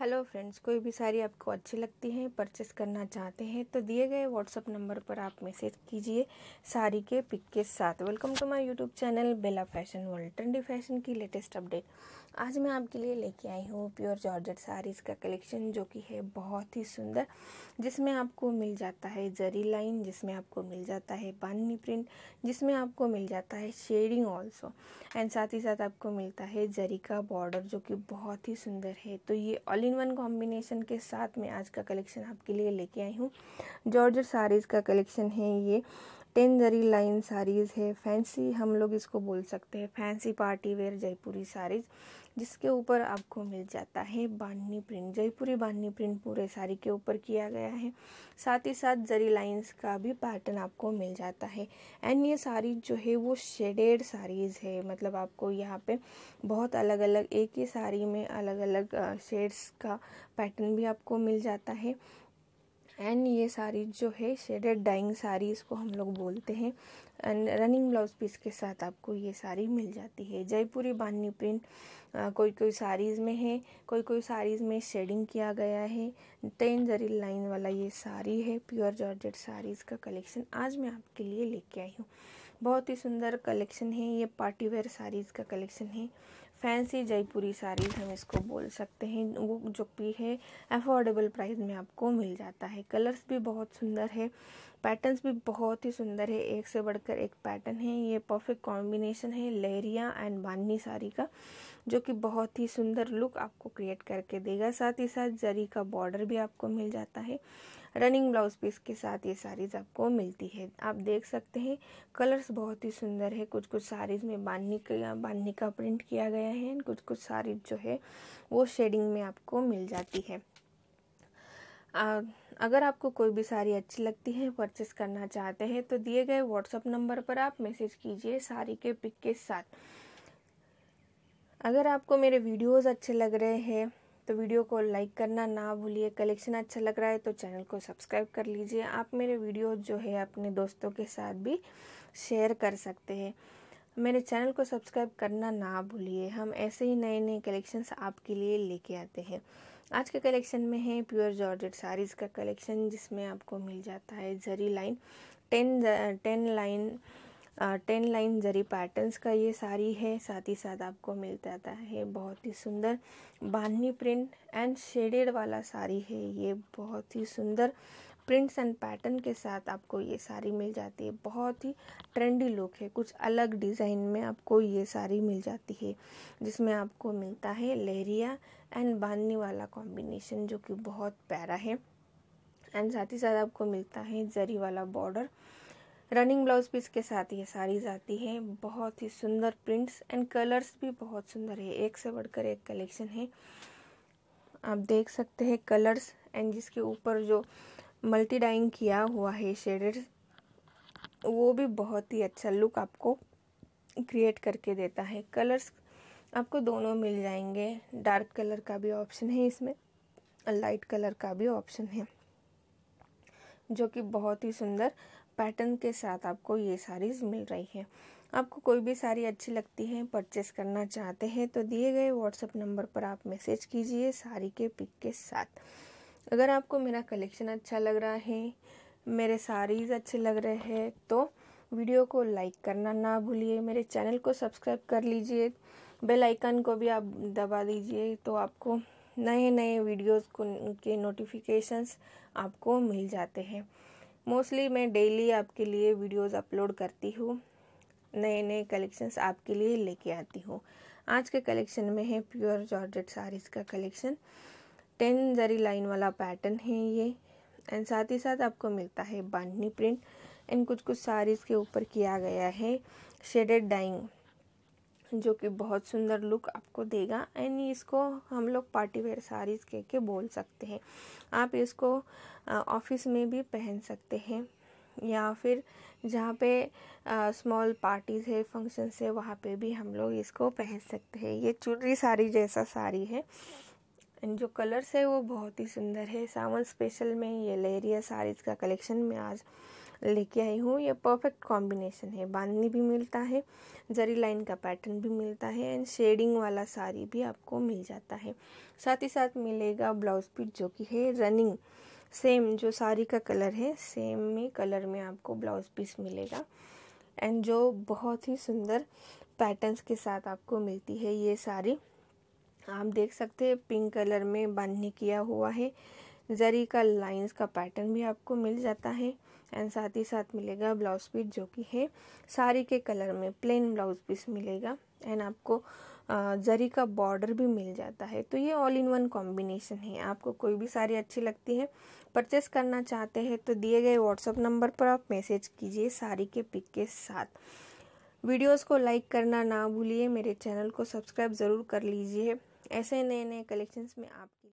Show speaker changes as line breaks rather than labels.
hello friends कोई भी साड़ी आपको अच्छी लगती है परचेस करना चाहते हैं तो दिए गए व्हाट्सअप नंबर पर आप मैसेज कीजिए साड़ी के पिक के साथ welcome to my YouTube channel Bella Fashion World trendy fashion की लेटेस्ट अपडेट आज मैं आपके लिए लेके आई हूँ प्योर जॉर्जेट साड़ीज़ का कलेक्शन जो कि है बहुत ही सुंदर जिसमें आपको मिल जाता है जरी लाइन जिसमें आपको मिल जाता है बाननी प्रिंट जिसमें आपको मिल जाता है शेडिंग ऑल्सो एंड साथ ही साथ आपको मिलता है जरी का बॉर्डर जो कि बहुत ही सुंदर है तो ये ऑल इन वन कॉम्बिनेशन के साथ मैं आज का कलेक्शन आपके लिए लेके आई हूँ जॉर्जर साड़ीज़ का कलेक्शन है ये टेन जरी लाइन साड़ीज़ है फैंसी हम लोग इसको बोल सकते हैं fancy party wear Jaipuri saris जिसके ऊपर आपको मिल जाता है बांधनी प्रिंट जयपुरी बांधनी प्रिंट पूरे साड़ी के ऊपर किया गया है साथ ही साथ जरी लाइंस का भी पैटर्न आपको मिल जाता है एंड ये साड़ी जो है वो शेडेड साड़ीज़ है मतलब आपको यहाँ पे बहुत अलग अलग एक ही साड़ी में अलग अलग शेड्स का पैटर्न भी आपको मिल जाता है एंड ये साड़ी जो है शेडेड डाइंग साड़ी इसको हम लोग बोलते हैं एंड रनिंग ब्लाउज पीस के साथ आपको ये साड़ी मिल जाती है जयपुरी बांधनी प्रिंट कोई कोई साड़ीज़ में है कोई कोई साड़ीज़ में शेडिंग किया गया है टेन जरील लाइन वाला ये साड़ी है प्योर जॉर्जेट साड़ीज़ का कलेक्शन आज मैं आपके लिए लेके आई हूँ बहुत ही सुंदर कलेक्शन है ये पार्टी वेयर साड़ीज़ का कलेक्शन है फैंसी जयपुरी साड़ीज हम इसको बोल सकते हैं वो जो भी है अफोर्डेबल प्राइस में आपको मिल जाता है कलर्स भी बहुत सुंदर है पैटर्न्स भी बहुत ही सुंदर है एक से बढ़कर एक पैटर्न है ये परफेक्ट कॉम्बिनेशन है लहरिया एंड बाननी साड़ी का जो कि बहुत ही सुंदर लुक आपको क्रिएट करके देगा साथ ही साथ जरी का बॉर्डर भी आपको मिल जाता है रनिंग ब्लाउज पीस के साथ ये साड़ीज़ आपको मिलती है आप देख सकते हैं कलर्स बहुत ही सुंदर है कुछ कुछ साड़ीज़ में बाननी का बाननी का प्रिंट किया गया है कुछ कुछ साड़ीज जो है वो शेडिंग में आपको मिल जाती है अगर आपको कोई भी साड़ी अच्छी लगती है परचेस करना चाहते हैं तो दिए गए व्हाट्सअप नंबर पर आप मैसेज कीजिए साड़ी के पिक के साथ अगर आपको मेरे वीडियोस अच्छे लग रहे हैं तो वीडियो को लाइक करना ना भूलिए कलेक्शन अच्छा लग रहा है तो चैनल को सब्सक्राइब कर लीजिए आप मेरे वीडियो जो है अपने दोस्तों के साथ भी शेयर कर सकते हैं मेरे चैनल को सब्सक्राइब करना ना भूलिए हम ऐसे ही नए नए कलेक्शंस आपके लिए लेके आते हैं आज के कलेक्शन में है प्योर जॉर्जेट साड़ीज़ का कलेक्शन जिसमें आपको मिल जाता है zari line ten ten line ten line zari patterns का ये साड़ी है साथ ही साथ आपको मिल जाता है बहुत ही सुंदर बांधनी प्रिंट एंड शेडेड वाला साड़ी है ये बहुत ही सुंदर प्रिंट्स एंड पैटर्न के साथ आपको ये साड़ी मिल जाती है बहुत ही ट्रेंडी लुक है कुछ अलग डिज़ाइन में आपको ये साड़ी मिल जाती है जिसमें आपको मिलता है लहरिया एंड बांधने वाला कॉम्बिनेशन जो कि बहुत प्यारा है एंड साथ ही साथ आपको मिलता है जरी वाला बॉर्डर रनिंग ब्लाउज पीस के साथ ये साड़ीज आती है बहुत ही सुंदर प्रिंट्स एंड कलर्स भी बहुत सुंदर है एक से बढ़कर एक कलेक्शन है आप देख सकते हैं कलर्स एंड जिसके ऊपर जो मल्टी डाइंग किया हुआ है शेडर वो भी बहुत ही अच्छा लुक आपको क्रिएट करके देता है कलर्स आपको दोनों मिल जाएंगे डार्क कलर का भी ऑप्शन है इसमें लाइट कलर का भी ऑप्शन है जो कि बहुत ही सुंदर पैटर्न के साथ आपको ये साड़ीज़ मिल रही है आपको कोई भी साड़ी अच्छी लगती है परचेस करना चाहते हैं तो दिए गए व्हाट्सएप नंबर पर आप मैसेज कीजिए साड़ी के पिक के साथ अगर आपको मेरा कलेक्शन अच्छा लग रहा है मेरे सारीज़ अच्छे लग रहे हैं तो वीडियो को लाइक करना ना भूलिए मेरे चैनल को सब्सक्राइब कर लीजिए बेल आइकन को भी आप दबा दीजिए तो आपको नए नए वीडियोस को के नोटिफिकेशंस आपको मिल जाते हैं मोस्टली मैं डेली आपके लिए वीडियोस अपलोड करती हूँ नए नए कलेक्शंस आपके लिए लेके आती हूँ आज के कलेक्शन में है प्योर जॉर्जेट साड़ीज़ का कलेक्शन टेन जरी लाइन वाला पैटर्न है ये एंड साथ ही साथ आपको मिलता है बांधनी प्रिंट एंड कुछ कुछ साड़ीज़ के ऊपर किया गया है शेडेड डाइंग जो कि बहुत सुंदर लुक आपको देगा एंड इसको हम लोग पार्टी वेयर साड़ीज़ कह के बोल सकते हैं आप इसको ऑफिस में भी पहन सकते हैं या फिर जहाँ पे स्मॉल पार्टीज़ है फंक्शन है वहाँ पे भी हम लोग इसको पहन सकते हैं ये चुनरी साड़ी जैसा साड़ी है एंड जो कलर्स है वो बहुत ही सुंदर है सावन स्पेशल में ये लहरिया साड़ीज़ का कलेक्शन मैं आज लेके आई हूँ ये परफेक्ट कॉम्बिनेशन है बांधनी भी मिलता है जरी लाइन का पैटर्न भी मिलता है एंड शेडिंग वाला साड़ी भी आपको मिल जाता है साथ ही साथ मिलेगा ब्लाउज पीस जो कि है रनिंग सेम जो साड़ी का कलर है सेम में कलर में आपको ब्लाउज पीस मिलेगा एंड जो बहुत ही सुंदर पैटर्न्स के साथ आपको मिलती है ये साड़ी आप देख सकते हैं पिंक कलर में बांधनी किया हुआ है जरी का लाइंस का पैटर्न भी आपको मिल जाता है एंड साथ ही साथ मिलेगा ब्लाउज पीस जो कि है साड़ी के कलर में प्लेन ब्लाउज पीस मिलेगा एंड आपको जरी का बॉर्डर भी मिल जाता है तो ये ऑल इन वन कॉम्बिनेशन है आपको कोई भी साड़ी अच्छी लगती है परचेस करना चाहते हैं तो दिए गए व्हाट्सअप नंबर पर आप मैसेज कीजिए साड़ी के पिक के साथ वीडियोस को लाइक करना ना भूलिए मेरे चैनल को सब्सक्राइब ज़रूर कर लीजिए ऐसे नए नए कलेक्शंस में आपकी